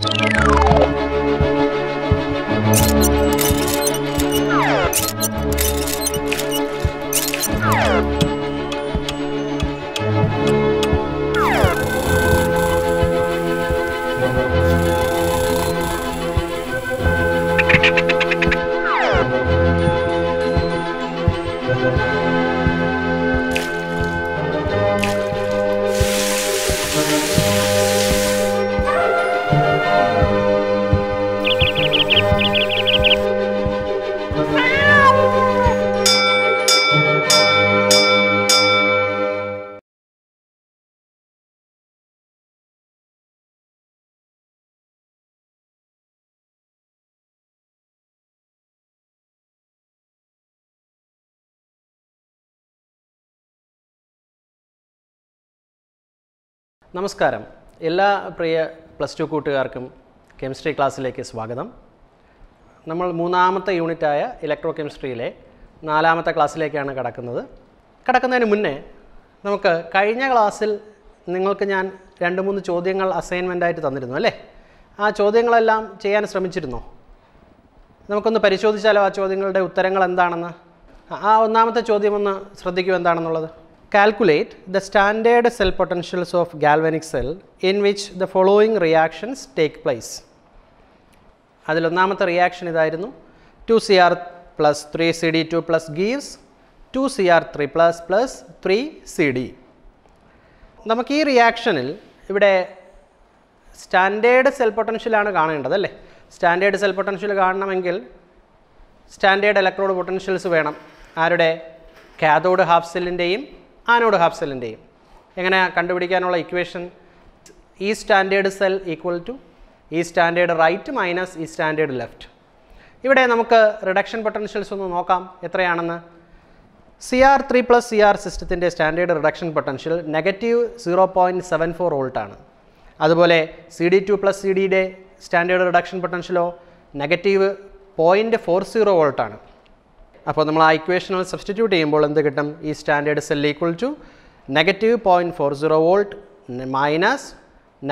Thank you. നമസ്കാരം എല്ലാ പ്രിയ പ്ലസ് ടു കൂട്ടുകാർക്കും കെമിസ്ട്രി ക്ലാസ്സിലേക്ക് സ്വാഗതം നമ്മൾ മൂന്നാമത്തെ യൂണിറ്റായ ഇലക്ട്രോ കെമിസ്ട്രിയിലെ നാലാമത്തെ ക്ലാസ്സിലേക്കാണ് കടക്കുന്നത് കടക്കുന്നതിന് മുന്നേ നമുക്ക് കഴിഞ്ഞ ക്ലാസ്സിൽ നിങ്ങൾക്ക് ഞാൻ രണ്ട് മൂന്ന് ചോദ്യങ്ങൾ അസൈൻമെൻ്റായിട്ട് തന്നിരുന്നു അല്ലേ ആ ചോദ്യങ്ങളെല്ലാം ചെയ്യാൻ ശ്രമിച്ചിരുന്നോ നമുക്കൊന്ന് പരിശോധിച്ചാലോ ആ ചോദ്യങ്ങളുടെ ഉത്തരങ്ങൾ എന്താണെന്ന് ആ ഒന്നാമത്തെ ചോദ്യം ഒന്ന് ശ്രദ്ധിക്കൂ എന്താണെന്നുള്ളത് Calculate the standard cell potentials of galvanic cell in which the following reactions take place. അതിലൊന്നാമത്തെ റിയാക്ഷൻ ഇതായിരുന്നു two C R plus three C D two plus gives two C R three plus plus three C D നമുക്ക് ഈ റിയാക്ഷനിൽ ഇവിടെ standard cell പൊട്ടൻഷ്യലാണ് കാണേണ്ടത് അല്ലേ standard cell potential കാണണമെങ്കിൽ സ്റ്റാൻഡേർഡ് ഇലക്ട്രോഡ് പൊട്ടൻഷ്യൽസ് വേണം ആരുടെ കാഥോഡ് ഹാഫ് സെല്ലിൻ്റെയും ആനോഡ് ഹാഫ് സെല്ലിൻ്റെയും എങ്ങനെ കണ്ടുപിടിക്കാനുള്ള ഇക്വേഷൻ ഈ സ്റ്റാൻഡേർഡ് സെൽ ഈക്വൽ ടു ഈ സ്റ്റാൻഡേർഡ് റൈറ്റ് മൈനസ് ഈ സ്റ്റാൻഡേർഡ് ലെഫ്റ്റ് ഇവിടെ നമുക്ക് റിഡക്ഷൻ പൊട്ടൻഷ്യൽസ് ഒന്ന് നോക്കാം എത്രയാണെന്ന് C R three plus C R സിസ്റ്റത്തിൻ്റെ standard reduction potential negative zero point seven four വോൾട്ടാണ് അതുപോലെ C D two plus C ഡിയുടെ സ്റ്റാൻഡേർഡ് റിഡക്ഷൻ പൊട്ടൻഷ്യലോ നെഗറ്റീവ് പോയിൻറ്റ് ഫോർ സീറോ വോൾട്ടാണ് അപ്പോൾ നമ്മൾ ആ ഇക്വേഷനിൽ സബ്സ്റ്റിറ്റ്യൂട്ട് ചെയ്യുമ്പോൾ എന്ത് കിട്ടും ഈ standard cell equal to negative point four zero volt minus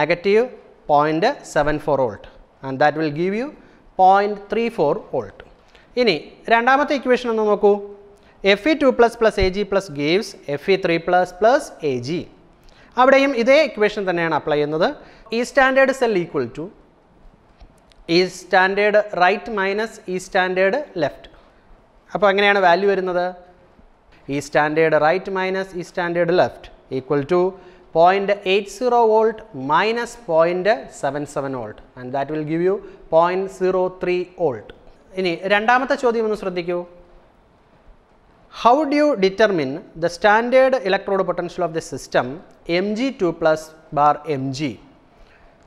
negative point seven four volt and that will give you point three four volt ഇനി രണ്ടാമത്തെ ഇക്വേഷൻ ഒന്ന് നോക്കൂ F E two plus plus A G plus gives F E three plus plus A G അവിടെയും ഇതേ equation തന്നെയാണ് apply ചെയ്യുന്നത് ഈ standard cell equal to ഈ സ്റ്റാൻഡേർഡ് റൈറ്റ് മൈനസ് ഈ സ്റ്റാൻഡേർഡ് ലെഫ്റ്റ് അപ്പോൾ എങ്ങനെയാണ് വാല്യൂ വരുന്നത് ഈ സ്റ്റാൻഡേർഡ് റൈറ്റ് മൈനസ് ഈ standard left equal to point eight zero volt minus point seven seven volt and that will give you point zero three volt ഇനി രണ്ടാമത്തെ ചോദ്യം ഒന്ന് ശ്രദ്ധിക്കൂ how do you determine the standard electrode potential of the system M G two plus bar M G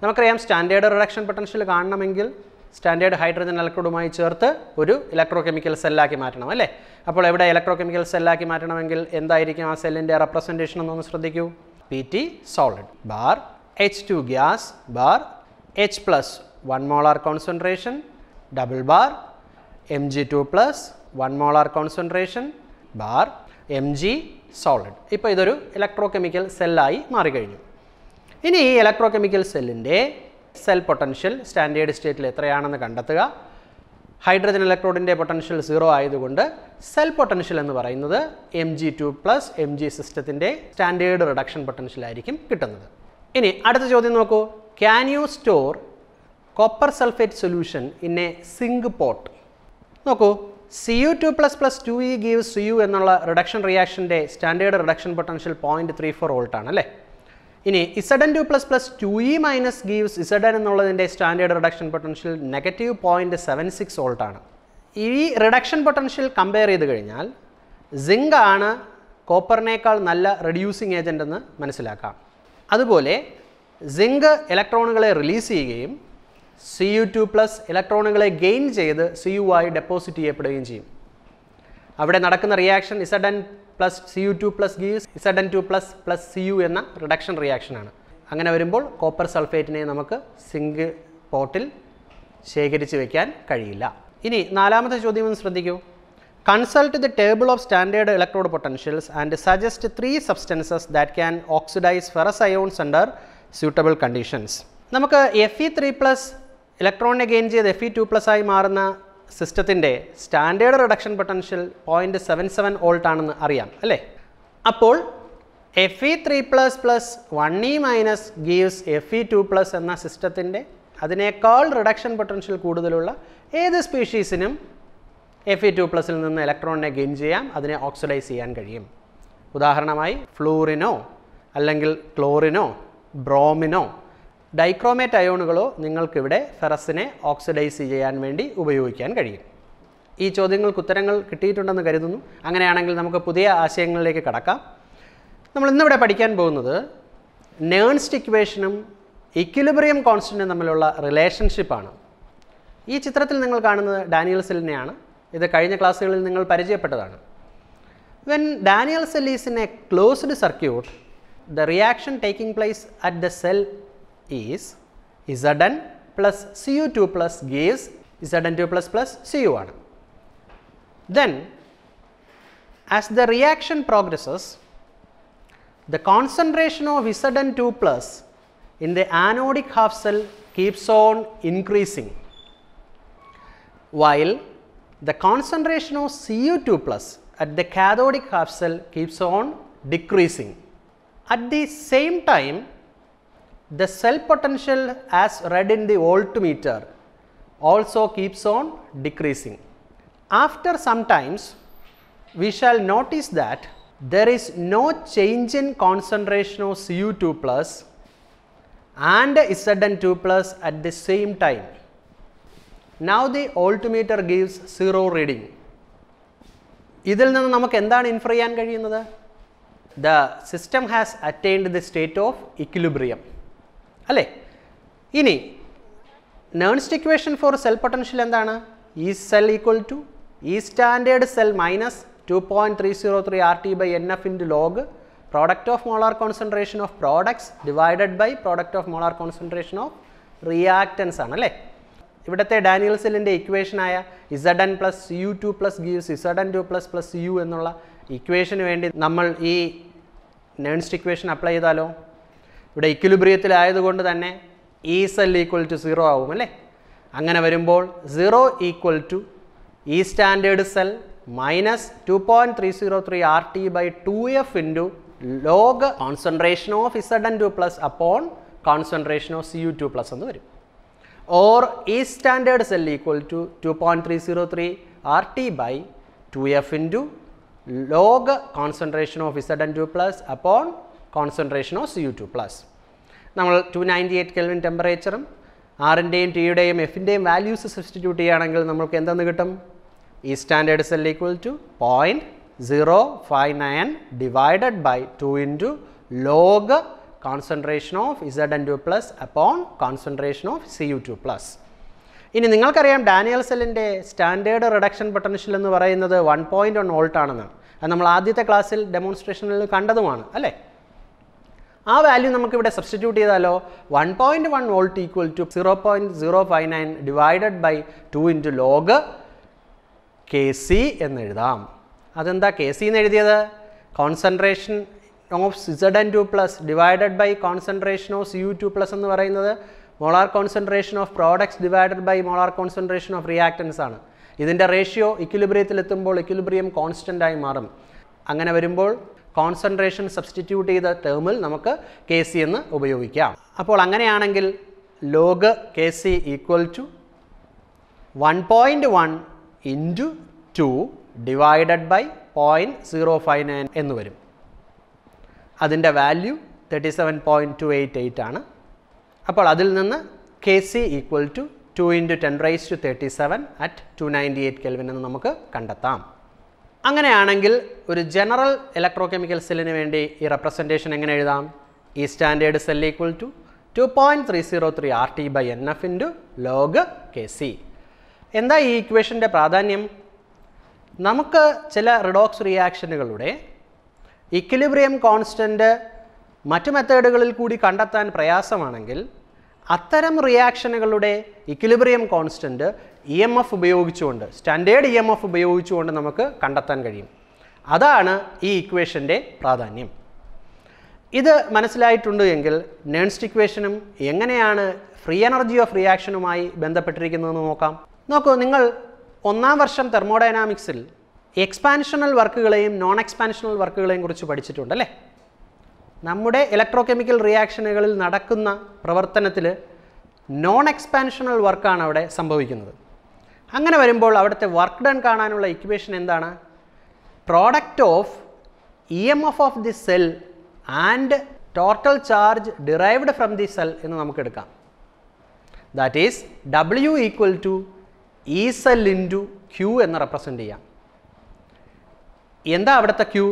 നമുക്കറിയാം standard reduction potential കാണണമെങ്കിൽ standard hydrogen ഇലക്ട്രോഡുമായി ചേർത്ത് ഒരു ഇലക്ട്രോ കെമിക്കൽ സെല്ലാക്കി മാറ്റണം അല്ലേ അപ്പോൾ എവിടെ ഇലക്ട്രോ കെമിക്കൽ സെല്ലാക്കി മാറ്റണമെങ്കിൽ എന്തായിരിക്കും ആ സെല്ലിൻ്റെ റെപ്രസെൻറ്റേഷൻ എന്നൊന്ന് ശ്രദ്ധിക്കൂ P T solid bar H two gas bar H plus one molar concentration double bar M G two plus one molar concentration bar M G solid ഇപ്പോൾ ഇതൊരു ഇലക്ട്രോ കെമിക്കൽ സെല്ലായി മാറിക്കഴിഞ്ഞു ഇനി ഈ ഇലക്ട്രോ കെമിക്കൽ സെല്ലിൻ്റെ cell potential standard സ്റ്റേറ്റിൽ എത്രയാണെന്ന് കണ്ടെത്തുക ഹൈഡ്രജൻ ഇലക്ട്രോഡിൻ്റെ പൊട്ടൻഷ്യൽ സീറോ ആയതുകൊണ്ട് സെൽ പൊട്ടൻഷ്യൽ എന്ന് പറയുന്നത് M G two plus M G സിസ്റ്റത്തിൻ്റെ സ്റ്റാൻഡേർഡ് റിഡക്ഷൻ പൊട്ടൻഷ്യൽ ആയിരിക്കും കിട്ടുന്നത് ഇനി അടുത്ത ചോദ്യം നോക്കൂ can you store copper sulphate solution in a zinc pot നോക്കൂ C U two plus plus two E give C U എന്നുള്ള റിഡക്ഷൻ റിയാക്ഷൻ്റെ standard reduction potential point three four വോൾട്ടാണ് അല്ലേ ഇനി Z N two plus plus two E minus gives Z N എന്നുള്ളതിൻ്റെ standard reduction potential negative point seven six വോൾട്ടാണ് ഈ reduction potential compare ചെയ്ത് കഴിഞ്ഞാൽ സിങ്ക് ആണ് കോപ്പറിനേക്കാൾ നല്ല റെഡ്യൂസിങ് ഏജൻ്റ് എന്ന് മനസ്സിലാക്കാം അതുപോലെ സിങ്ക് ഇലക്ട്രോണുകളെ റിലീസ് ചെയ്യുകയും സി യു ടു പ്ലസ് ഇലക്ട്രോണുകളെ ഗെയിൻ ചെയ്ത് സി യു ആയി ഡെപ്പോസിറ്റ് ചെയ്യപ്പെടുകയും ചെയ്യും അവിടെ നടക്കുന്ന reaction Z N plus C U two plus gives Z N two plus plus C U എന്ന റിഡക്ഷൻ റിയാക്ഷനാണ് അങ്ങനെ വരുമ്പോൾ കോപ്പർ സൾഫേറ്റിനെ നമുക്ക് സിങ്ക് പോട്ടിൽ ശേഖരിച്ച് വയ്ക്കാൻ കഴിയില്ല ഇനി നാലാമത്തെ ചോദ്യം ഒന്ന് ശ്രദ്ധിക്കൂ consult the table of standard electrode potentials and suggest three substances that can oxidise ferrous ions under suitable conditions നമുക്ക് എഫ് ഇ ത്രീ പ്ലസ് ഇലക്ട്രോണിനെ ഗെയിൻ ചെയ്ത് എഫ് ഇ ടു പ്ലസ് ആയി മാറുന്ന സിസ്റ്റത്തിൻ്റെ standard reduction potential point seven seven volt ആണെന്ന് അറിയാം അല്ലേ അപ്പോൾ F E three plus plus one E minus gives F E two plus എന്ന സിസ്റ്റത്തിൻ്റെ അതിനേക്കാൾ റിഡക്ഷൻ പൊട്ടൻഷ്യൽ കൂടുതലുള്ള ഏത് സ്പീഷീസിനും എഫ് ഇ ടു പ്ലസിൽ നിന്ന് ഇലക്ട്രോണിനെ ഗെയിൻ ചെയ്യാം അതിനെ ഓക്സിഡൈസ് ചെയ്യാൻ കഴിയും ഉദാഹരണമായി ഫ്ലൂറിനോ അല്ലെങ്കിൽ ക്ലോറിനോ ബ്രോമിനോ ഡൈക്രോമേറ്റ് അയോണുകളോ നിങ്ങൾക്കിവിടെ ഫെറസിനെ ഓക്സിഡൈസ് ചെയ്യാൻ വേണ്ടി ഉപയോഗിക്കാൻ കഴിയും ഈ ചോദ്യങ്ങൾക്ക് ഉത്തരങ്ങൾ കിട്ടിയിട്ടുണ്ടെന്ന് കരുതുന്നു അങ്ങനെയാണെങ്കിൽ നമുക്ക് പുതിയ ആശയങ്ങളിലേക്ക് കടക്കാം നമ്മൾ ഇന്നിവിടെ പഠിക്കാൻ പോകുന്നത് നേൺസ്റ്റ് ഇക്വേഷനും ഇക്വിലിബ്രിയം കോൺസ്റ്റൻറ്റും തമ്മിലുള്ള റിലേഷൻഷിപ്പാണ് ഈ ചിത്രത്തിൽ നിങ്ങൾ കാണുന്നത് ഡാനിയൽ സെല്ലിനെയാണ് ഇത് കഴിഞ്ഞ ക്ലാസ്സുകളിൽ നിങ്ങൾ പരിചയപ്പെട്ടതാണ് when Daniel cell is in a closed circuit the reaction taking place at the cell is Zn plus Cu2 plus gives Zn2 plus plus Cu1. Then as the reaction progresses, the concentration of Zn2 plus in the anodic half cell keeps on increasing while the concentration of Cu2 plus at the cathodic half cell keeps on decreasing. At the same time the cell potential as read in the voltmeter also keeps on decreasing. After some times, we shall notice that there is no change in concentration of Cu2 plus and Zn2 plus at the same time. Now the voltmeter gives 0 reading. The system has attained the state of equilibrium. അല്ലേ ഇനി Nernst equation for cell potential എന്താണ് ഈ cell equal to ഈ standard cell minus two point three zero three R T by N F into log product of molar concentration of products divided by product of molar concentration of reactants ആണ് അല്ലേ ഇവിടുത്തെ Daniel സെല്ലിൻ്റെ ഇക്വേഷനായ ആയ N plus U two plus gives Z two plus plus U എന്നുള്ള ഇക്വേഷന് വേണ്ടി നമ്മൾ ഈ നേൺസ്റ്റ് ഇക്വേഷൻ അപ്ലൈ ചെയ്താലോ ഇവിടെ ഇക്വിലിബ്രിയത്തിലായതുകൊണ്ട് തന്നെ ഈസൽ ഈക്വൽ ടു സീറോ ആവും അല്ലേ അങ്ങനെ വരുമ്പോൾ സീറോ ഈക്വൽ ടു ഈ standard cell minus two point three zero three R T by two F into log concentration of Z N two plus upon concentration of C U two plus എന്ന് വരും or ഈ standard cell equal to two point three zero three R T by two F into log concentration of Z N two plus upon concentration of C U two plus നമ്മൾ to ninety eight kelvin ടെമ്പറേച്ചറും ആറിൻ്റെയും ടിയുടെയും എഫിൻ്റെയും values substitute ചെയ്യുകയാണെങ്കിൽ നമുക്ക് എന്തെന്ന് കിട്ടും ഈ standard cell equal to point zero five nine divided by two into log concentration of Z N two plus upon concentration of C U two plus ഇനി നിങ്ങൾക്കറിയാം ഡാനിയൽ സെല്ലിൻ്റെ സ്റ്റാൻഡേർഡ് റിഡക്ഷൻ പൊട്ടൻഷ്യൽ എന്ന് പറയുന്നത് വൺ പോയിൻറ്റ് വൺ വോൾട്ടാണെന്ന് അത് നമ്മൾ ആദ്യത്തെ ക്ലാസ്സിൽ ഡെമോൺസ്ട്രേഷനിൽ കണ്ടതുമാണ് അല്ലേ ആ വാല്യൂ നമുക്ക് ഇവിടെ സബ്സ്റ്റിറ്റ്യൂട്ട് ചെയ്താലോ one point one volt equal to zero point zero five nine divided by two into log K C എന്നെഴുതാം അതെന്താ കെ സി എന്ന് എഴുതിയത് concentration of C Z N two plus divided by concentration of C U two plus എന്ന് പറയുന്നത് molar concentration of products divided by molar concentration of reactants ആണ് ഇതിൻ്റെ ratio ഇക്വിലിബ്രിയത്തിലെത്തുമ്പോൾ equilibrium കോൺസ്റ്റൻ്റായി മാറും അങ്ങനെ വരുമ്പോൾ കോൺസെൻട്രേഷൻ സബ്സ്റ്റിറ്റ്യൂട്ട് ചെയ്ത ടേമിൽ നമുക്ക് കെ സി എന്ന് ഉപയോഗിക്കാം അപ്പോൾ അങ്ങനെയാണെങ്കിൽ log K C equal to one point one into two divided by point zero five nine എന്ന് വരും അതിൻ്റെ value thirty seven point two eight eight ആണ് അപ്പോൾ അതിൽ നിന്ന് K C equal to two into ten raise to thirty seven at two ninety eight kelvin എന്ന് നമുക്ക് കണ്ടെത്താം അങ്ങനെയാണെങ്കിൽ ഒരു ജനറൽ ഇലക്ട്രോ കെമിക്കൽ സെല്ലിന് വേണ്ടി ഈ റെപ്രസെൻറ്റേഷൻ എങ്ങനെ എഴുതാം ഈ standard cell equal to two point three zero three R T by N F into log K C എന്താ ഈ ഇക്വേഷൻ്റെ പ്രാധാന്യം നമുക്ക് ചില റിഡോക്സ് റിയാക്ഷനുകളുടെ ഇക്വിലിബ്രിയം കോൺസ്റ്റൻറ്റ് മറ്റു മെത്തേഡുകളിൽ കൂടി കണ്ടെത്താൻ പ്രയാസമാണെങ്കിൽ അത്തരം റിയാക്ഷനുകളുടെ equilibrium constant E M F ഉപയോഗിച്ചുകൊണ്ട് സ്റ്റാൻഡേർഡ് ഇ എം എഫ് ഉപയോഗിച്ചുകൊണ്ട് നമുക്ക് കണ്ടെത്താൻ കഴിയും അതാണ് ഈ ഇക്വേഷൻ്റെ പ്രാധാന്യം ഇത് മനസ്സിലായിട്ടുണ്ട് എങ്കിൽ നേൺസ്റ്റ് ഇക്വേഷനും എങ്ങനെയാണ് ഫ്രീ എനർജി ഓഫ് റിയാക്ഷനുമായി ബന്ധപ്പെട്ടിരിക്കുന്നതെന്ന് നോക്കാം നോക്കൂ നിങ്ങൾ ഒന്നാം വർഷം തെർമോഡൈനാമിക്സിൽ എക്സ്പാൻഷണൽ വർക്കുകളെയും നോൺ എക്സ്പാൻഷണൽ വർക്കുകളെയും കുറിച്ച് പഠിച്ചിട്ടുണ്ട് അല്ലേ നമ്മുടെ ഇലക്ട്രോ കെമിക്കൽ റിയാക്ഷനുകളിൽ നടക്കുന്ന പ്രവർത്തനത്തിൽ നോൺ എക്സ്പാൻഷണൽ വർക്കാണ് അവിടെ സംഭവിക്കുന്നത് അങ്ങനെ വരുമ്പോൾ അവിടുത്തെ വർക്ക് ഡൺ കാണാനുള്ള ഇക്വേഷൻ എന്താണ് product of E M F of the cell and total charge derived from the cell എന്ന് നമുക്ക് എടുക്കാം that is W equal to E cell into Q എന്ന് റെപ്രസെൻ്റ് ചെയ്യാം എന്താ അവിടുത്തെ ക്യൂ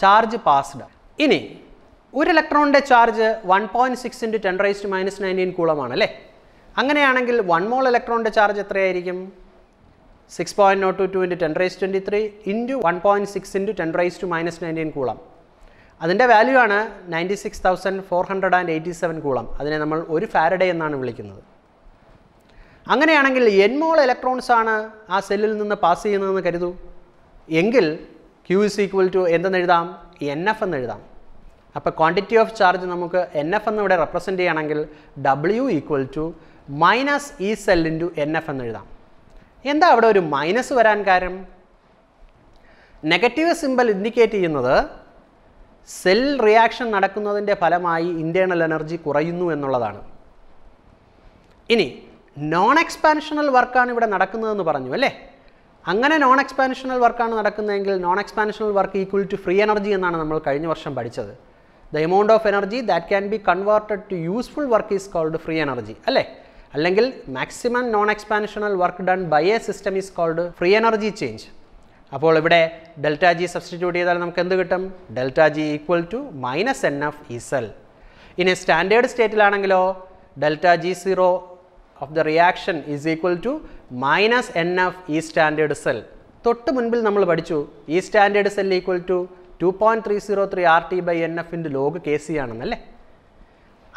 ചാർജ് പാസ്ഡ് ഇനി ഒരു ഇലക്ട്രോണിൻ്റെ charge one point six into ten raise to minus nineteen കൂളമാണ് അല്ലേ അങ്ങനെയാണെങ്കിൽ വൺ മോൾ ഇലക്ട്രോണിൻ്റെ ചാർജ് എത്രയായിരിക്കും six point nought two into ten raise twenty three into one point six into ten raise to minus nineteen coulomb അതിൻ്റെ value ആണ് ninety six thousand four hundred and eighty seven coulomb അതിനെ നമ്മൾ ഒരു Faraday എന്നാണ് വിളിക്കുന്നത് അങ്ങനെയാണെങ്കിൽ എൻമോൾ electrons ആണ് ആ സെല്ലിൽ നിന്ന് പാസ് ചെയ്യുന്നതെന്ന് കരുതൂ എങ്കിൽ ക്യു ഇസ് ഈക്വൽ ടു എന്തെന്ന് എഴുതാം എൻ എഫ് എന്ന് എഴുതാം അപ്പോൾ ക്വാണ്ടിറ്റി ഓഫ് ചാർജ് നമുക്ക് എൻ എഫ് എന്ന് ഇവിടെ റെപ്രസെൻറ്റ് ചെയ്യണമെങ്കിൽ W equal to minus E cell into N F എന്ന് എഴുതാം എന്താ അവിടെ ഒരു മൈനസ് വരാൻ കാരണം നെഗറ്റീവ് സിമ്പൽ ഇൻഡിക്കേറ്റ് ചെയ്യുന്നത് സെൽ റിയാക്ഷൻ നടക്കുന്നതിൻ്റെ ഫലമായി ഇൻറ്റേണൽ എനർജി കുറയുന്നു എന്നുള്ളതാണ് ഇനി നോൺ എക്സ്പാൻഷണൽ വർക്കാണ് ഇവിടെ നടക്കുന്നതെന്ന് പറഞ്ഞു അല്ലേ അങ്ങനെ നോൺ എക്സ്പാൻഷണൽ വർക്കാണ് നടക്കുന്നതെങ്കിൽ non expansional work equal to free energy എന്നാണ് നമ്മൾ കഴിഞ്ഞ വർഷം പഠിച്ചത് the amount of energy that can be converted to useful work is called free energy അല്ലേ അല്ലെങ്കിൽ maximum non expansional work done by a system is called free energy change അപ്പോൾ ഇവിടെ delta G substitute ചെയ്താൽ നമുക്ക് എന്ത് കിട്ടും delta G equal to minus N F E cell ഇനി standard സ്റ്റേറ്റിലാണെങ്കിലോ delta G zero of the reaction is equal to minus N F E standard cell തൊട്ട് മുൻപിൽ നമ്മൾ പഠിച്ചു E standard cell equal to two point three zero three R T by n എഫിൻ്റെ log K C ആണെന്നല്ലേ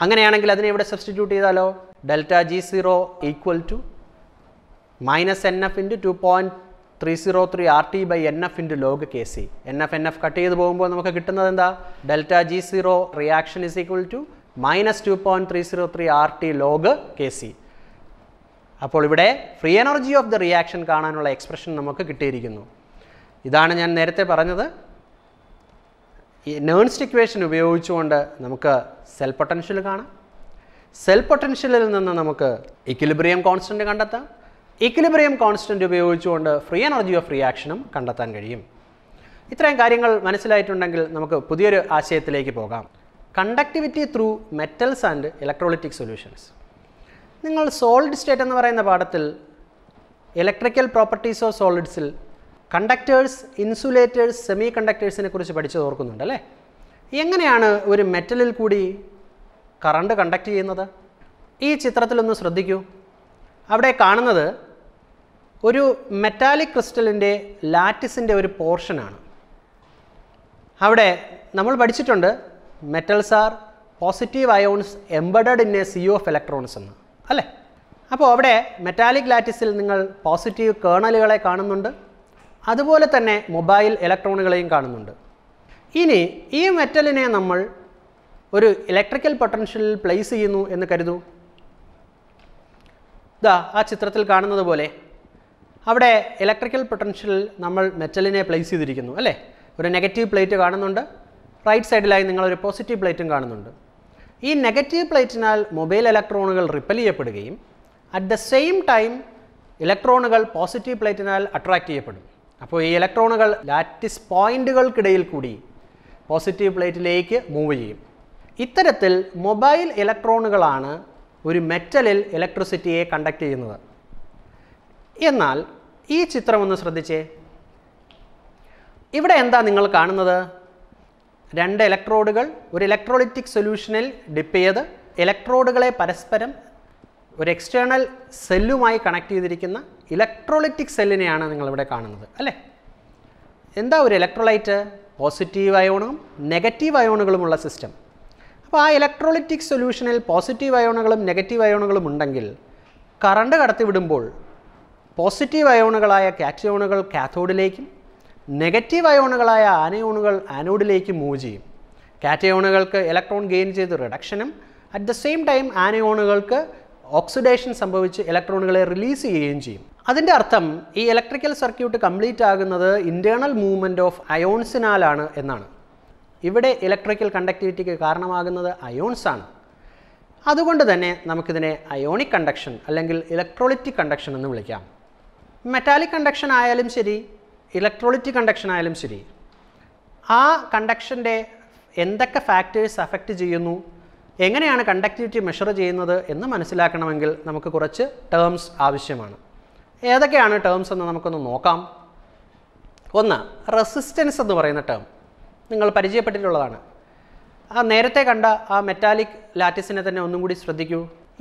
അങ്ങനെയാണെങ്കിൽ അതിനെ ഇവിടെ substitute ചെയ്താലോ delta G three zero three R T by n 2.303 into log K C n F n F cut ചെയ്ത് പോകുമ്പോൾ നമുക്ക് കിട്ടുന്നത് എന്താ delta G zero reaction is equal to minus two point three zero three R T log K C അപ്പോൾ ഇവിടെ free energy of the reaction കാണാനുള്ള expression നമുക്ക് കിട്ടിയിരിക്കുന്നു ഇതാണ് ഞാൻ നേരത്തെ പറഞ്ഞത് ഈ നേൺസ്റ്റിക്വേഷൻ ഉപയോഗിച്ചുകൊണ്ട് നമുക്ക് സെൽ പൊട്ടൻഷ്യൽ കാണാം സെൽ പൊട്ടൻഷ്യലിൽ നിന്ന് നമുക്ക് ഇക്വിലിബ്രിയം കോൺസ്റ്റൻറ്റ് കണ്ടെത്താം ഇക്വിലിബ്രിയം കോൺസ്റ്റൻറ്റ് ഉപയോഗിച്ചുകൊണ്ട് ഫ്രീ എനർജി ഓഫ് റിയാക്ഷനും കണ്ടെത്താൻ കഴിയും ഇത്രയും കാര്യങ്ങൾ മനസ്സിലായിട്ടുണ്ടെങ്കിൽ നമുക്ക് പുതിയൊരു ആശയത്തിലേക്ക് പോകാം conductivity through metals and electrolytic solutions നിങ്ങൾ സോളിഡ് സ്റ്റേറ്റ് എന്ന് പറയുന്ന പാഠത്തിൽ ഇലക്ട്രിക്കൽ പ്രോപ്പർട്ടീസ് ഓഫ് സോളിഡ്സിൽ കണ്ടക്ടേഴ്സ് ഇൻസുലേറ്റേഴ്സ് സെമി കണ്ടക്ടേഴ്സിനെ കുറിച്ച് പഠിച്ചത് ഓർക്കുന്നുണ്ടല്ലേ എങ്ങനെയാണ് ഒരു മെറ്റലിൽ കൂടി കറണ്ട് കണ്ടക്ട് ചെയ്യുന്നത് ഈ ചിത്രത്തിലൊന്ന് ശ്രദ്ധിക്കൂ അവിടെ കാണുന്നത് ഒരു മെറ്റാലിക് ക്രിസ്റ്റലിൻ്റെ ലാറ്റിസിൻ്റെ ഒരു പോർഷനാണ് അവിടെ നമ്മൾ പഠിച്ചിട്ടുണ്ട് metals are positive ions embedded in a sea of electrons എന്ന് അല്ലേ അപ്പോൾ അവിടെ മെറ്റാലിക് ലാറ്റിസിൽ നിങ്ങൾ പോസിറ്റീവ് കേണലുകളെ കാണുന്നുണ്ട് അതുപോലെ തന്നെ മൊബൈൽ ഇലക്ട്രോണുകളെയും കാണുന്നുണ്ട് ഇനി ഈ മെറ്റലിനെ നമ്മൾ ഒരു ഇലക്ട്രിക്കൽ പൊട്ടൻഷ്യലിൽ പ്ലേസ് ചെയ്യുന്നു എന്ന് കരുതൂ ഇതാ ആ ചിത്രത്തിൽ കാണുന്നത് പോലെ അവിടെ ഇലക്ട്രിക്കൽ പൊട്ടൻഷ്യൽ നമ്മൾ മെറ്റലിനെ പ്ലേസ് ചെയ്തിരിക്കുന്നു അല്ലേ ഒരു നെഗറ്റീവ് പ്ലേറ്റ് കാണുന്നുണ്ട് റൈറ്റ് സൈഡിലായി നിങ്ങളൊരു പോസിറ്റീവ് പ്ലേറ്റും കാണുന്നുണ്ട് ഈ നെഗറ്റീവ് പ്ലേറ്റിനാൽ മൊബൈൽ ഇലക്ട്രോണുകൾ റിപ്പൽ ചെയ്യപ്പെടുകയും അറ്റ് ദ സെയിം ടൈം ഇലക്ട്രോണുകൾ പോസിറ്റീവ് പ്ലേറ്റിനാൽ അട്രാക്റ്റ് ചെയ്യപ്പെടും അപ്പോൾ ഈ ഇലക്ട്രോണുകൾ ലാറ്റിസ് പോയിൻറ്റുകൾക്കിടയിൽ കൂടി പോസിറ്റീവ് പ്ലേറ്റിലേക്ക് മൂവ് ചെയ്യും ഇത്തരത്തിൽ മൊബൈൽ ഇലക്ട്രോണുകളാണ് ഒരു മെറ്റലിൽ ഇലക്ട്രിസിറ്റിയെ കണ്ടക്ട് ചെയ്യുന്നത് എന്നാൽ ഈ ചിത്രം ഒന്ന് ശ്രദ്ധിച്ചേ ഇവിടെ എന്താ നിങ്ങൾ കാണുന്നത് രണ്ട് ഇലക്ട്രോഡുകൾ ഒരു ഇലക്ട്രോളിറ്റിക് സൊല്യൂഷനിൽ ഡിപ്പ് ചെയ്ത് ഇലക്ട്രോഡുകളെ പരസ്പരം ഒരു എക്സ്റ്റേണൽ സെല്ലുമായി കണക്ട് ചെയ്തിരിക്കുന്ന ഇലക്ട്രോളിറ്റിക് സെല്ലിനെയാണ് നിങ്ങളിവിടെ കാണുന്നത് അല്ലേ എന്താ ഒരു ഇലക്ട്രോലൈറ്റ് പോസിറ്റീവ് അയോണും നെഗറ്റീവ് അയോണുകളുമുള്ള സിസ്റ്റം അപ്പോൾ ആ ഇലക്ട്രോളിറ്റിക് സൊല്യൂഷനിൽ പോസിറ്റീവ് അയോണുകളും നെഗറ്റീവ് അയോണുകളും ഉണ്ടെങ്കിൽ കറണ്ട് കടത്തിവിടുമ്പോൾ പോസിറ്റീവ് അയോണുകളായ കാറ്റയോണുകൾ കാഥോഡിലേക്കും നെഗറ്റീവ് അയോണുകളായ ആനയോണുകൾ ആനോഡിലേക്കും മൂവ് ചെയ്യും കാറ്റയോണുകൾക്ക് ഇലക്ട്രോൺ ഗെയിൻ ചെയ്ത് റിഡക്ഷനും അറ്റ് ദ സെയിം ടൈം ആനയോണുകൾക്ക് ഓക്സിഡേഷൻ സംഭവിച്ച് ഇലക്ട്രോണുകളെ റിലീസ് ചെയ്യുകയും ചെയ്യും അതിൻ്റെ അർത്ഥം ഈ ഇലക്ട്രിക്കൽ സർക്യൂട്ട് കംപ്ലീറ്റ് ആകുന്നത് ഇൻറ്റേണൽ മൂവ്മെൻറ്റ് ഓഫ് അയോൺസിനാലാണ് എന്നാണ് ഇവിടെ ഇലക്ട്രിക്കൽ കണ്ടക്ടിവിറ്റിക്ക് കാരണമാകുന്നത് അയോൺസ് ആണ് അതുകൊണ്ട് തന്നെ നമുക്കിതിനെ അയോണിക് കണ്ടക്ഷൻ അല്ലെങ്കിൽ ഇലക്ട്രോളിറ്റിക് കണ്ടക്ഷൻ എന്ന് വിളിക്കാം മെറ്റാലിക് കണ്ടക്ഷൻ ആയാലും ശരി ഇലക്ട്രോളിറ്റിക് കണ്ടക്ഷൻ ആയാലും ശരി ആ കണ്ടക്ഷൻ്റെ എന്തൊക്കെ ഫാക്ടേഴ്സ് അഫക്റ്റ് ചെയ്യുന്നു എങ്ങനെയാണ് കണ്ടക്ടിവിറ്റി മെഷർ ചെയ്യുന്നത് എന്ന് മനസ്സിലാക്കണമെങ്കിൽ നമുക്ക് കുറച്ച് ടേംസ് ആവശ്യമാണ് ഏതൊക്കെയാണ് ടേംസ് എന്ന് നമുക്കൊന്ന് നോക്കാം ഒന്ന് റെസിസ്റ്റൻസ് എന്ന് പറയുന്ന ടേം നിങ്ങൾ പരിചയപ്പെട്ടിട്ടുള്ളതാണ് ആ നേരത്തെ കണ്ട ആ മെറ്റാലിക് ലാറ്റിസിനെ തന്നെ ഒന്നും കൂടി ശ്രദ്ധിക്കൂ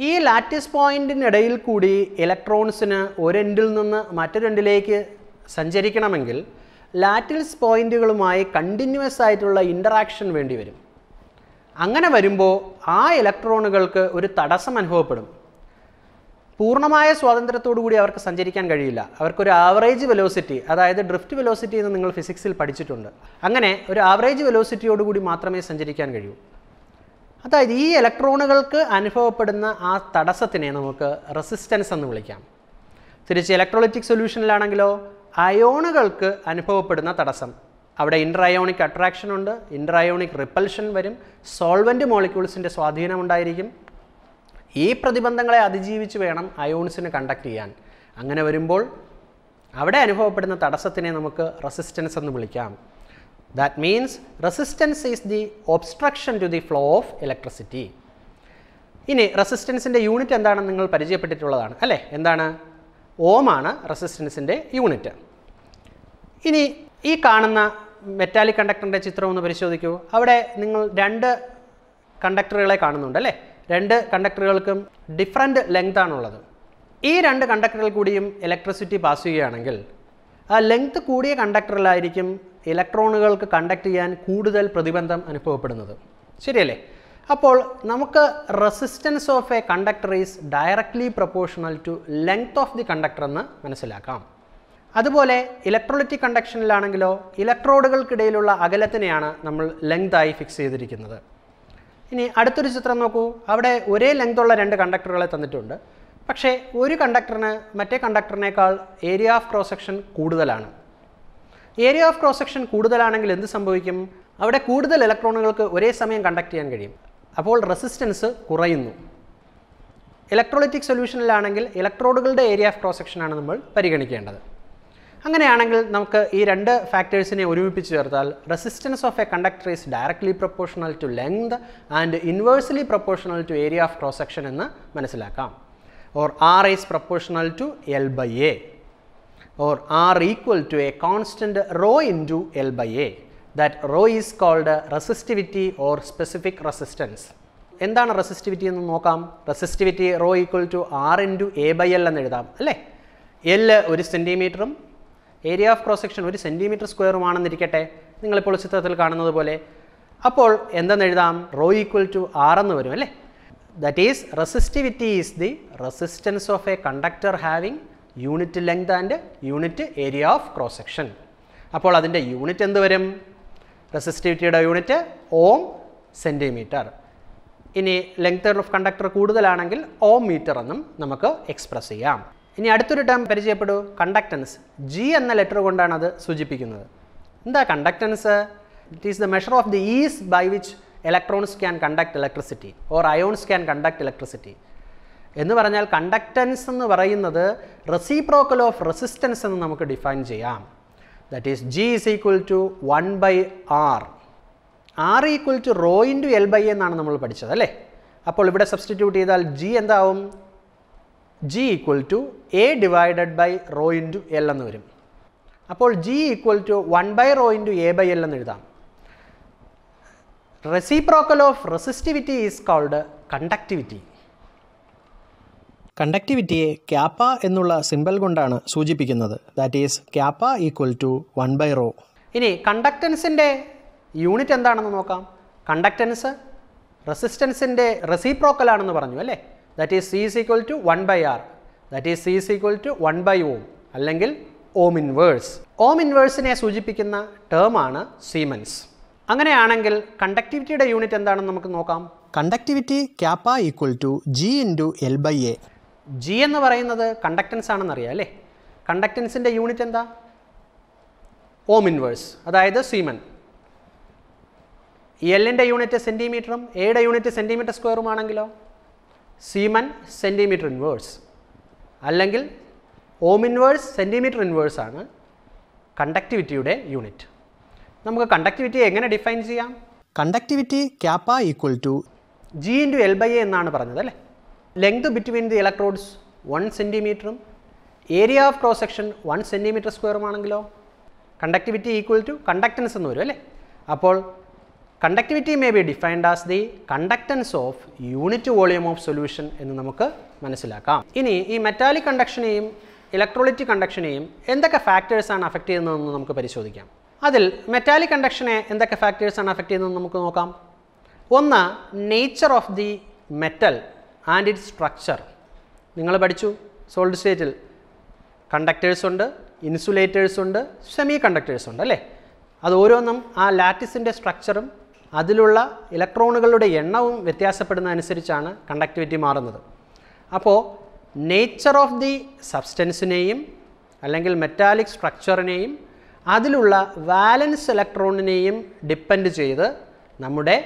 ഈ ലാറ്റിസ് പോയിൻറ്റിനിടയിൽ കൂടി ഇലക്ട്രോൺസിന് ഒരെൻഡിൽ നിന്ന് മറ്റൊരെൻഡിലേക്ക് സഞ്ചരിക്കണമെങ്കിൽ ലാറ്റിൽസ് പോയിൻറ്റുകളുമായി കണ്ടിന്യൂസ് ആയിട്ടുള്ള ഇൻ്ററാക്ഷൻ വേണ്ടി വരും അങ്ങനെ വരുമ്പോൾ ആ ഇലക്ട്രോണുകൾക്ക് ഒരു തടസ്സം അനുഭവപ്പെടും പൂർണ്ണമായ സ്വാതന്ത്ര്യത്തോടുകൂടി അവർക്ക് സഞ്ചരിക്കാൻ കഴിയില്ല അവർക്കൊരു ആവറേജ് വെലോസിറ്റി അതായത് ഡ്രിഫ്റ്റ് വെലോസിറ്റി എന്ന് നിങ്ങൾ ഫിസിക്സിൽ പഠിച്ചിട്ടുണ്ട് അങ്ങനെ ഒരു ആവറേജ് വെലോസിറ്റിയോടുകൂടി മാത്രമേ സഞ്ചരിക്കാൻ കഴിയൂ അതായത് ഈ ഇലക്ട്രോണുകൾക്ക് അനുഭവപ്പെടുന്ന ആ തടസ്സത്തിനെ നമുക്ക് റെസിസ്റ്റൻസ് എന്ന് വിളിക്കാം തിരിച്ച് ഇലക്ട്രോളിറ്റിക് സൊല്യൂഷനിലാണെങ്കിലോ അയോണുകൾക്ക് അനുഭവപ്പെടുന്ന തടസ്സം അവിടെ ഇൻട്രയോണിക് അട്രാക്ഷൻ ഉണ്ട് ഇൻട്രയോണിക് റിപ്പൽഷൻ വരും സോൾവൻറ്റ് മോളിക്യൂൾസിൻ്റെ സ്വാധീനം ഉണ്ടായിരിക്കും ഈ പ്രതിബന്ധങ്ങളെ അതിജീവിച്ച് വേണം അയോൺസിന് കണ്ടക്ട് ചെയ്യാൻ അങ്ങനെ വരുമ്പോൾ അവിടെ അനുഭവപ്പെടുന്ന തടസ്സത്തിനെ നമുക്ക് റെസിസ്റ്റൻസ് എന്ന് വിളിക്കാം that means resistance is the obstruction to the flow of electricity ഇനി റെസിസ്റ്റൻസിൻ്റെ യൂണിറ്റ് എന്താണെന്ന് നിങ്ങൾ പരിചയപ്പെട്ടിട്ടുള്ളതാണ് അല്ലേ എന്താണ് ഓമാണ് റെസിസ്റ്റൻസിൻ്റെ യൂണിറ്റ് ഇനി ഈ കാണുന്ന മെറ്റാലിക് കണ്ടക്ടറിൻ്റെ ചിത്രം ഒന്ന് പരിശോധിക്കൂ അവിടെ നിങ്ങൾ രണ്ട് കണ്ടക്ടറുകളെ കാണുന്നുണ്ട് അല്ലേ രണ്ട് കണ്ടക്ടറുകൾക്കും ഡിഫറെൻ്റ് ആണുള്ളത് ഈ രണ്ട് കണ്ടക്ടറിൽ കൂടിയും ഇലക്ട്രിസിറ്റി പാസ് ചെയ്യുകയാണെങ്കിൽ ആ ലെങ്ത് കൂടിയ കണ്ടക്ടറിലായിരിക്കും ഇലക്ട്രോണുകൾക്ക് കണ്ടക്ട് ചെയ്യാൻ കൂടുതൽ പ്രതിബന്ധം അനുഭവപ്പെടുന്നത് ശരിയല്ലേ അപ്പോൾ നമുക്ക് resistance of a conductor is directly proportional to length of the conductor എന്ന് മനസ്സിലാക്കാം അതുപോലെ ഇലക്ട്രോളിറ്റിക് കണ്ടക്ഷനിലാണെങ്കിലോ ഇലക്ട്രോഡുകൾക്കിടയിലുള്ള അകലത്തിനെയാണ് നമ്മൾ ലെങ്ത് ആയി ഫിക്സ് ചെയ്തിരിക്കുന്നത് ഇനി അടുത്തൊരു ചിത്രം നോക്കൂ അവിടെ ഒരേ ഉള്ള രണ്ട് കണ്ടക്ടറുകളെ തന്നിട്ടുണ്ട് പക്ഷേ ഒരു കണ്ടക്ടറിന് മറ്റേ കണ്ടക്ടറിനേക്കാൾ ഏരിയ ഓഫ് ക്രോസ് സെക്ഷൻ കൂടുതലാണ് ഏരിയ ഓഫ് ക്രോസ് സെക്ഷൻ കൂടുതലാണെങ്കിൽ എന്ത് സംഭവിക്കും അവിടെ കൂടുതൽ ഇലക്ട്രോണുകൾക്ക് ഒരേ സമയം കണ്ടക്ട് ചെയ്യാൻ കഴിയും അപ്പോൾ റെസിസ്റ്റൻസ് കുറയുന്നു ഇലക്ട്രോളിറ്റിക് സൊല്യൂഷനിലാണെങ്കിൽ ഇലക്ട്രോഡുകളുടെ ഏരിയ ഓഫ് ക്രോസ് സെക്ഷനാണ് നമ്മൾ പരിഗണിക്കേണ്ടത് അങ്ങനെയാണെങ്കിൽ നമുക്ക് ഈ രണ്ട് ഫാക്ടേഴ്സിനെ ഒരുമിപ്പിച്ച് ചേർത്താൽ resistance of a conductor is directly proportional to length and inversely proportional to area of cross section എന്ന് മനസ്സിലാക്കാം or R is proportional to L by A or R equal to a constant rho into L by A that rho is called resistivity or specific resistance എന്താണ് resistivity എന്ന് നോക്കാം resistivity rho equal to R into A by L എന്ന് എഴുതാം അല്ലേ L ഒരു സെൻറ്റിമീറ്ററും area of cross section ഒരു centimetre സ്ക്വയറുമാണെന്നിരിക്കട്ടെ നിങ്ങളിപ്പോൾ ചിത്രത്തിൽ കാണുന്നത് പോലെ അപ്പോൾ എന്തെന്നെഴുതാം റോ ഈക്വൽ ടു ആർ എന്ന് വരും അല്ലേ that is resistivity is the resistance of a conductor having unit length and unit area of cross section അപ്പോൾ അതിൻ്റെ യൂണിറ്റ് എന്ത് വരും റെസിസ്റ്റിവിറ്റിയുടെ യൂണിറ്റ് ഓം സെൻറ്റിമീറ്റർ ഇനി ലെങ്ത് ഓഫ് കണ്ടക്ടർ കൂടുതലാണെങ്കിൽ ഓം മീറ്റർ എന്നും നമുക്ക് എക്സ്പ്രസ് ചെയ്യാം ഇനി അടുത്തൊരു ടേം പരിചയപ്പെടൂ കണ്ടക്ടൻസ് ജി എന്ന ലെറ്റർ കൊണ്ടാണ് അത് സൂചിപ്പിക്കുന്നത് എന്താ conductance it is the measure of the ease by which electrons can conduct electricity or ions can conduct electricity എന്ന് പറഞ്ഞാൽ കണ്ടക്ടൻസ് എന്ന് പറയുന്നത് റെസിപ്രോക്കൽ ഓഫ് റെസിസ്റ്റൻസ് എന്ന് നമുക്ക് ഡിഫൈൻ ചെയ്യാം that is G is equal to one by R R equal to rho to L by എന്നാണ് നമ്മൾ പഠിച്ചത് അല്ലേ അപ്പോൾ ഇവിടെ സബ്സ്റ്റിറ്റ്യൂട്ട് ചെയ്താൽ ജി എന്താവും G equal to A divided by rho into L എന്ന് വരും അപ്പോൾ G equal to one by rho into A by L എന്ന് എഴുതാം reciprocal of resistivity is called conductivity കണ്ടക്ടിവിറ്റിയെ ക്യാപ്പ എന്നുള്ള സിമ്പിൾ കൊണ്ടാണ് സൂചിപ്പിക്കുന്നത് that is kappa equal to one by rho ഇനി കണ്ടക്ടൻസിൻ്റെ യൂണിറ്റ് എന്താണെന്ന് നോക്കാം കണ്ടക്ടൻസ് റെസിസ്റ്റൻസിൻ്റെ റെസിപ്രോക്കൽ ആണെന്ന് പറഞ്ഞു അല്ലേ that is C is equal to one by R that is C is equal to one by ohm അല്ലെങ്കിൽ ഓം ഇൻവേഴ്സ് ഓം ഇൻവേഴ്സിനെ സൂചിപ്പിക്കുന്ന ടേമാണ് Siemens അങ്ങനെയാണെങ്കിൽ കണ്ടക്ടിവിറ്റിയുടെ യൂണിറ്റ് എന്താണെന്ന് നമുക്ക് നോക്കാം conductivity kappa equal to G into L by A G എന്ന് പറയുന്നത് conductance ആണെന്നറിയാം അല്ലേ കണ്ടക്ടൻസിൻ്റെ യൂണിറ്റ് എന്താ ഓം ഇൻവേഴ്സ് അതായത് സീമൻ എല്ലിൻ്റെ യൂണിറ്റ് സെൻറ്റിമീറ്ററും എയുടെ യൂണിറ്റ് സെൻറ്റിമീറ്റർ സ്ക്വയറുമാണെങ്കിലോ ആണെങ്കിലോ സീമൻ സെൻറ്റിമീറ്റർ ഇൻവേഴ്സ് അല്ലെങ്കിൽ ഓം ഇൻവേഴ്സ് സെൻറ്റിമീറ്റർ ഇൻവേഴ്സ് ആണ് കണ്ടക്ടിവിറ്റിയുടെ യൂണിറ്റ് നമുക്ക് കണ്ടക്ടിവിറ്റി എങ്ങനെ ഡിഫൈൻ ചെയ്യാം conductivity kappa equal to G into L by A എന്നാണ് പറഞ്ഞത് അല്ലേ length between the electrodes one സെൻറ്റിമീറ്ററും area of cross section one centimetre സ്ക്വയറുമാണെങ്കിലോ കണ്ടക്ടിവിറ്റി ഈക്വൽ ടു കണ്ടക്ടൻസ് എന്ന് വരും അല്ലേ അപ്പോൾ conductivity may be defined as the conductance of unit volume of solution എന്ന് നമുക്ക് മനസ്സിലാക്കാം ഇനി ഈ മെറ്റാലിക് കണ്ടക്ഷനെയും ഇലക്ട്രോളിറ്റിക് കണ്ടക്ഷനെയും എന്തൊക്കെ ഫാക്ടേഴ്സാണ് അഫക്റ്റ് ചെയ്യുന്നതെന്ന് നമുക്ക് പരിശോധിക്കാം അതിൽ മെറ്റാലിക് കണ്ടക്ഷനെ എന്തൊക്കെ ഫാക്ടേഴ്സാണ് അഫക്റ്റ് ചെയ്യുന്നതെന്ന് നമുക്ക് നോക്കാം ഒന്ന് nature of the metal and it structure നിങ്ങൾ പഠിച്ചു സോൾഡ് സ്റ്റേറ്റിൽ കണ്ടക്ടേഴ്സ് ഉണ്ട് ഇൻസുലേറ്റേഴ്സ് ഉണ്ട് സെമി കണ്ടക്ടേഴ്സ് ഉണ്ട് അല്ലേ അത് ഓരോന്നും ആ ലാറ്റിസിൻ്റെ സ്ട്രക്ചറും അതിലുള്ള ഇലക്ട്രോണുകളുടെ എണ്ണവും വ്യത്യാസപ്പെടുന്നതനുസരിച്ചാണ് കണ്ടക്ടിവിറ്റി മാറുന്നത് അപ്പോൾ നേച്ചർ ഓഫ് ദി സബ്സ്റ്റൻസിനെയും അല്ലെങ്കിൽ മെറ്റാലിക് സ്ട്രക്ചറിനെയും അതിലുള്ള വാലൻസ് ഇലക്ട്രോണിനെയും ഡിപ്പെൻഡ് ചെയ്ത് നമ്മുടെ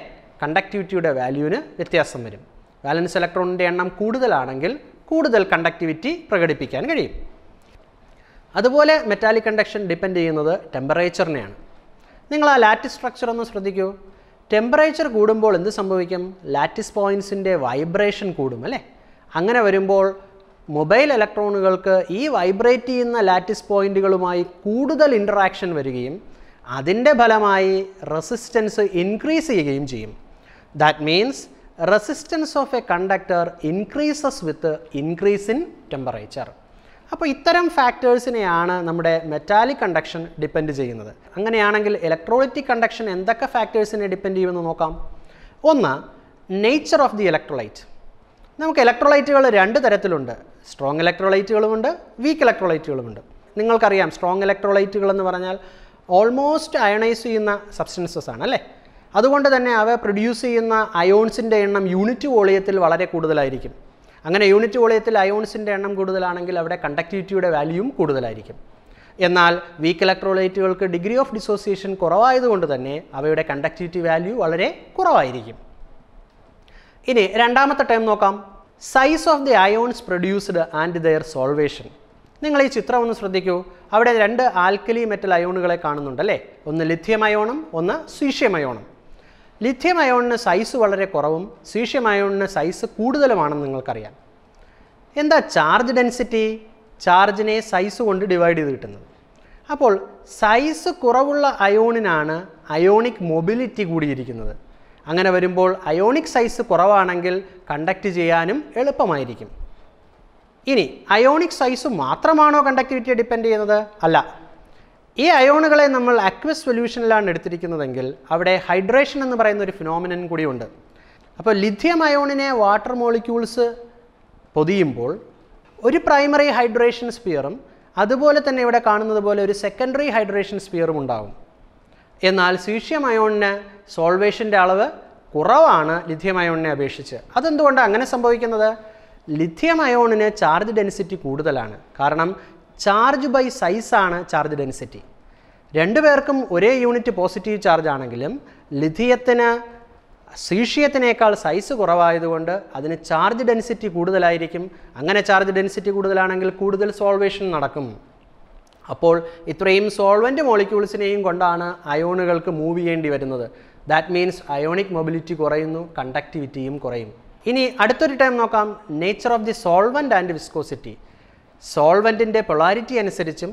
കണ്ടക്ടിവിറ്റിയുടെ വാല്യൂവിന് വ്യത്യാസം വരും വാലൻസ് ഇലക്ട്രോണിൻ്റെ എണ്ണം കൂടുതലാണെങ്കിൽ കൂടുതൽ കണ്ടക്ടിവിറ്റി പ്രകടിപ്പിക്കാൻ കഴിയും അതുപോലെ മെറ്റാലിക് കണ്ടക്ഷൻ ഡിപ്പെൻഡ് ചെയ്യുന്നത് ടെമ്പറേച്ചറിനെയാണ് നിങ്ങൾ ആ ലാറ്റിസ് സ്ട്രക്ചർ ഒന്ന് ശ്രദ്ധിക്കൂ ടെമ്പറേച്ചർ കൂടുമ്പോൾ എന്ത് സംഭവിക്കും ലാറ്റിസ് പോയിൻസിൻ്റെ വൈബ്രേഷൻ കൂടും അല്ലേ അങ്ങനെ വരുമ്പോൾ മൊബൈൽ ഇലക്ട്രോണുകൾക്ക് ഈ വൈബ്രേറ്റ് ചെയ്യുന്ന ലാറ്റിസ് പോയിൻറ്റുകളുമായി കൂടുതൽ ഇൻട്രാക്ഷൻ വരികയും അതിൻ്റെ ഫലമായി റെസിസ്റ്റൻസ് ഇൻക്രീസ് ചെയ്യുകയും ചെയ്യും that means resistance of a conductor increases with increase in temperature അപ്പോൾ ഇത്തരം ഫാക്ടേഴ്സിനെയാണ് നമ്മുടെ മെറ്റാലിക് കണ്ടക്ഷൻ ഡിപ്പെൻഡ് ചെയ്യുന്നത് അങ്ങനെയാണെങ്കിൽ ഇലക്ട്രോളിറ്റിക് കണ്ടക്ഷൻ എന്തൊക്കെ ഫാക്ടേഴ്സിനെ ഡിപ്പെൻഡ് ചെയ്യുമെന്ന് നോക്കാം ഒന്ന് നേച്ചർ ഓഫ് ദി ഇലക്ട്രോലൈറ്റ് നമുക്ക് ഇലക്ട്രോലൈറ്റുകൾ രണ്ട് തരത്തിലുണ്ട് സ്ട്രോങ് ഇലക്ട്രോലൈറ്റുകളുമുണ്ട് വീക്ക് ഇലക്ട്രോലൈറ്റുകളുമുണ്ട് നിങ്ങൾക്കറിയാം സ്ട്രോങ് ഇലക്ട്രോലൈറ്റുകൾ എന്ന് പറഞ്ഞാൽ ഓൾമോസ്റ്റ് അയണൈസ് ചെയ്യുന്ന സബ്സ്റ്റൻസസ് ആണ് അല്ലേ അതുകൊണ്ട് തന്നെ അവ പ്രൊഡ്യൂസ് ചെയ്യുന്ന അയോൺസിൻ്റെ എണ്ണം യൂണിറ്റ് വോളിയത്തിൽ വളരെ കൂടുതലായിരിക്കും അങ്ങനെ യൂണിറ്റ് വോളിയത്തിൽ അയോൺസിൻ്റെ എണ്ണം കൂടുതലാണെങ്കിൽ അവിടെ കണ്ടക്ടിവിറ്റിയുടെ വാല്യൂവും കൂടുതലായിരിക്കും എന്നാൽ വീക്ക് ഇലക്ട്രോളൈറ്റുകൾക്ക് ഡിഗ്രി ഓഫ് ഡിസോസിയേഷൻ കുറവായതുകൊണ്ട് തന്നെ അവയുടെ കണ്ടക്ടിവിറ്റി വാല്യൂ വളരെ കുറവായിരിക്കും ഇനി രണ്ടാമത്തെ ടൈം നോക്കാം size of the ions produced and their solvation നിങ്ങൾ ഈ ചിത്രം ഒന്ന് ശ്രദ്ധിക്കൂ അവിടെ രണ്ട് ആൽക്കലി മെറ്റൽ അയോണുകളെ കാണുന്നുണ്ടല്ലേ ഒന്ന് ലിഥിയം അയോണും ഒന്ന് സീഷ്യം അയോണും ലിഥ്യം അയോണിന് സൈസ് വളരെ കുറവും സീഷ്യം അയോണിന് സൈസ് കൂടുതലുമാണെന്ന് നിങ്ങൾക്കറിയാം എന്താ ചാർജ് ഡെൻസിറ്റി ചാർജിനെ സൈസ് കൊണ്ട് ഡിവൈഡ് ചെയ്ത് കിട്ടുന്നത് അപ്പോൾ സൈസ് കുറവുള്ള അയോണിനാണ് അയോണിക് മൊബിലിറ്റി കൂടിയിരിക്കുന്നത് അങ്ങനെ വരുമ്പോൾ അയോണിക് സൈസ് കുറവാണെങ്കിൽ കണ്ടക്റ്റ് ചെയ്യാനും എളുപ്പമായിരിക്കും ഇനി അയോണിക് സൈസ് മാത്രമാണോ കണ്ടക്ടിവിറ്റിയെ ഡിപ്പെൻഡ് ചെയ്യുന്നത് അല്ല ഈ അയോണുകളെ നമ്മൾ അക്വസ് സൊല്യൂഷനിലാണ് എടുത്തിരിക്കുന്നതെങ്കിൽ അവിടെ ഹൈഡ്രേഷൻ എന്ന് പറയുന്ന ഒരു ഫിനോമിനൻ കൂടിയുണ്ട് അപ്പോൾ ലിഥിയം അയോണിനെ വാട്ടർ മോളിക്യൂൾസ് പൊതിയുമ്പോൾ ഒരു പ്രൈമറി ഹൈഡ്രേഷൻ സ്പിയറും അതുപോലെ തന്നെ ഇവിടെ കാണുന്നത് പോലെ ഒരു സെക്കൻഡറി ഹൈഡ്രേഷൻ സ്പിയറും ഉണ്ടാകും എന്നാൽ സീഷ്യം അയോണിന് സോൾവേഷൻ്റെ അളവ് കുറവാണ് ലിഥിയം അയോണിനെ അപേക്ഷിച്ച് അതെന്തുകൊണ്ടാണ് അങ്ങനെ സംഭവിക്കുന്നത് ലിഥിയം അയോണിന് ചാർജ് ഡെൻസിറ്റി കൂടുതലാണ് കാരണം ചാർജ് ബൈ സൈസാണ് ചാർജ് ഡെൻസിറ്റി രണ്ടു പേർക്കും ഒരേ യൂണിറ്റ് പോസിറ്റീവ് ചാർജ് ആണെങ്കിലും ലിഥിയത്തിന് സീഷ്യത്തിനേക്കാൾ സൈസ് കുറവായതുകൊണ്ട് അതിന് ചാർജ് ഡെൻസിറ്റി കൂടുതലായിരിക്കും അങ്ങനെ ചാർജ് ഡെൻസിറ്റി കൂടുതലാണെങ്കിൽ കൂടുതൽ സോൾവേഷൻ നടക്കും അപ്പോൾ ഇത്രയും സോൾവൻ്റ് മോളിക്യൂൾസിനെയും കൊണ്ടാണ് അയോണുകൾക്ക് മൂവ് ചെയ്യേണ്ടി വരുന്നത് ദാറ്റ് മീൻസ് അയോണിക് മൊബിലിറ്റി കുറയുന്നു കണ്ടക്ടിവിറ്റിയും കുറയും ഇനി അടുത്തൊരു ടൈം നോക്കാം nature of the solvent and viscosity സോൾവെൻറ്റിൻ്റെ പൊളാരിറ്റി അനുസരിച്ചും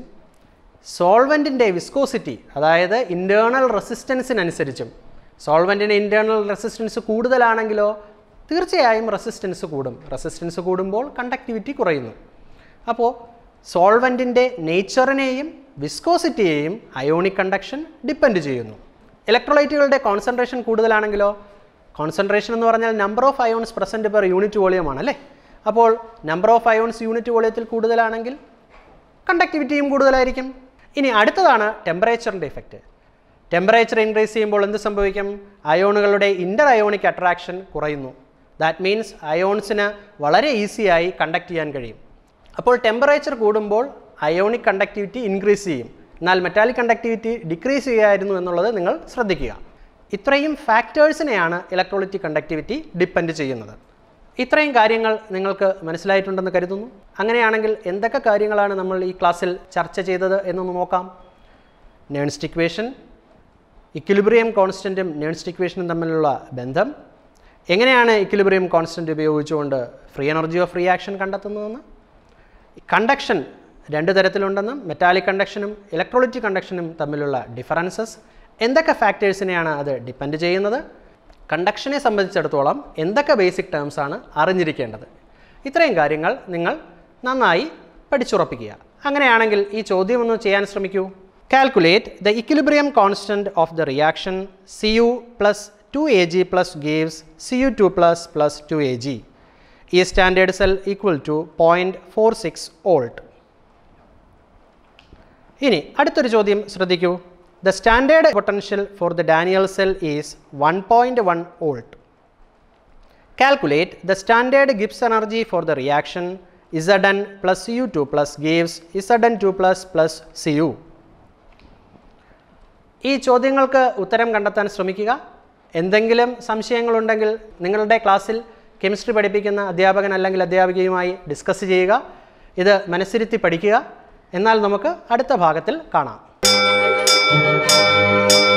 സോൾവെൻറ്റിൻ്റെ വിസ്കോസിറ്റി അതായത് ഇൻറ്റേർണൽ റെസിസ്റ്റൻസിനനുസരിച്ചും സോൾവെൻറ്റിൻ്റെ ഇൻറ്റേർണൽ റെസിസ്റ്റൻസ് കൂടുതലാണെങ്കിലോ തീർച്ചയായും റെസിസ്റ്റൻസ് കൂടും റെസിസ്റ്റൻസ് കൂടുമ്പോൾ കണ്ടക്ടിവിറ്റി കുറയുന്നു അപ്പോൾ സോൾവെൻറ്റിൻ്റെ നേച്ചറിനെയും വിസ്കോസിറ്റിയെയും അയോണിക് കണ്ടക്ഷൻ ഡിപ്പെൻഡ് ചെയ്യുന്നു ഇലക്ട്രോലൈറ്റുകളുടെ കോൺസെൻട്രേഷൻ കൂടുതലാണെങ്കിലോ കോൺസെൻട്രേഷൻ എന്ന് പറഞ്ഞാൽ number of ions present per unit volume ആണല്ലേ അപ്പോൾ നമ്പർ ഓഫ് അയോൺസ് യൂണിറ്റ് വോളിയത്തിൽ കൂടുതലാണെങ്കിൽ കണ്ടക്ടിവിറ്റിയും കൂടുതലായിരിക്കും ഇനി അടുത്തതാണ് ടെമ്പറേച്ചറിൻ്റെ ഇഫക്റ്റ് ടെമ്പറേച്ചർ ഇൻക്രീസ് ചെയ്യുമ്പോൾ എന്ത് സംഭവിക്കും അയോണുകളുടെ ഇൻ്റർ അയോണിക് അട്രാക്ഷൻ കുറയുന്നു ദാറ്റ് മീൻസ് അയോൺസിന് വളരെ ഈസിയായി കണ്ടക്ട് ചെയ്യാൻ കഴിയും അപ്പോൾ ടെമ്പറേച്ചർ കൂടുമ്പോൾ അയോണിക് കണ്ടക്ടിവിറ്റി ഇൻക്രീസ് ചെയ്യും എന്നാൽ മെറ്റാലിക് കണ്ടക്ടിവിറ്റി ഡിക്രീസ് ചെയ്യുമായിരുന്നു എന്നുള്ളത് നിങ്ങൾ ശ്രദ്ധിക്കുക ഇത്രയും ഫാക്ടേഴ്സിനെയാണ് ഇലക്ട്രോളിറ്റിക് കണ്ടക്ടിവിറ്റി ഡിപ്പെൻഡ് ചെയ്യുന്നത് ഇത്രയും കാര്യങ്ങൾ നിങ്ങൾക്ക് മനസ്സിലായിട്ടുണ്ടെന്ന് കരുതുന്നു അങ്ങനെയാണെങ്കിൽ എന്തൊക്കെ കാര്യങ്ങളാണ് നമ്മൾ ഈ ക്ലാസ്സിൽ ചർച്ച ചെയ്തത് എന്നൊന്ന് നോക്കാം നേൺസ്റ്റിക്വേഷൻ ഇക്വേഷൻ ഇക്വിലിബ്രിയം കോൺസ്റ്റൻറ്റും നേൺസ്റ്റിക്വേഷനും ഇക്വേഷനും തമ്മിലുള്ള ബന്ധം എങ്ങനെയാണ് ഇക്വിലിബ്രിയം കോൺസ്റ്റൻറ്റ് ഉപയോഗിച്ചുകൊണ്ട് ഫ്രീ എനർജി ഓഫ് റിയാക്ഷൻ കണ്ടെത്തുന്നതെന്ന് കണ്ടക്ഷൻ രണ്ട് തരത്തിലുണ്ടെന്നും മെറ്റാലിക് കണ്ടക്ഷനും ഇലക്ട്രോളിറ്റി കണ്ടക്ഷനും തമ്മിലുള്ള ഡിഫറൻസസ് എന്തൊക്കെ ഫാക്ടേഴ്സിനെയാണ് അത് ഡിപ്പെൻഡ് ചെയ്യുന്നത് കണ്ടക്ഷനെ സംബന്ധിച്ചിടത്തോളം എന്തൊക്കെ ബേസിക് ടേംസ് ആണ് അറിഞ്ഞിരിക്കേണ്ടത് ഇത്രയും കാര്യങ്ങൾ നിങ്ങൾ നന്നായി പഠിച്ചുറപ്പിക്കുക അങ്ങനെയാണെങ്കിൽ ഈ ചോദ്യം ഒന്ന് ചെയ്യാൻ ശ്രമിക്കൂ calculate the equilibrium constant of the reaction C U plus two A G plus gives C U two plus plus two A G E standard cell equal to point four six volt ഇനി അടുത്തൊരു ചോദ്യം ശ്രദ്ധിക്കൂ The standard potential for the Daniel cell is 1.1 volt. Calculate the standard Gibbs energy for the reaction Zn plus U2 plus gives Zn2 plus plus Cu. ഈ ചോദ്യങ്ങൾക്ക് ഉത്തരം കണ്ടെത്താൻ ശ്രമിക്കുക എന്തെങ്കിലും സംശയങ്ങളുണ്ടെങ്കിൽ നിങ്ങളുടെ ക്ലാസ്സിൽ കെമിസ്ട്രി പഠിപ്പിക്കുന്ന അധ്യാപകൻ അല്ലെങ്കിൽ അധ്യാപികയുമായി ഡിസ്കസ് ചെയ്യുക ഇത് മനസ്സിരുത്തി പഠിക്കുക എന്നാൽ നമുക്ക് അടുത്ത ഭാഗത്തിൽ കാണാം Música